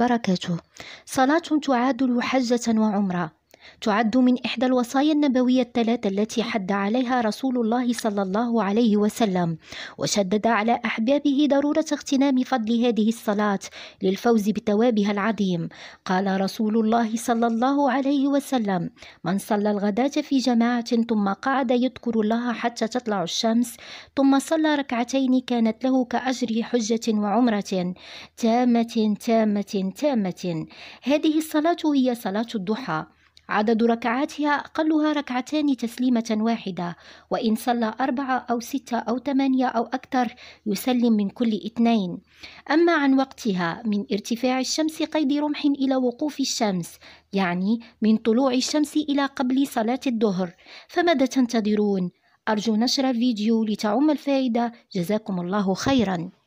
بركته صلاة تعادل حجة وعمرة تعد من إحدى الوصايا النبوية الثلاثة التي حد عليها رسول الله صلى الله عليه وسلم وشدد على أحبابه ضرورة اغتنام فضل هذه الصلاة للفوز بثوابها العظيم قال رسول الله صلى الله عليه وسلم من صلى الغداة في جماعة ثم قعد يذكر الله حتى تطلع الشمس ثم صلى ركعتين كانت له كأجر حجة وعمرة تامة تامة تامة هذه الصلاة هي صلاة الضحى عدد ركعاتها أقلها ركعتان تسليمة واحدة وإن صلى أربعة أو ستة أو ثمانية أو أكثر يسلم من كل اثنين أما عن وقتها من ارتفاع الشمس قيد رمح إلى وقوف الشمس يعني من طلوع الشمس إلى قبل صلاة الظهر فماذا تنتظرون؟ أرجو نشر الفيديو لتعم الفائدة جزاكم الله خيراً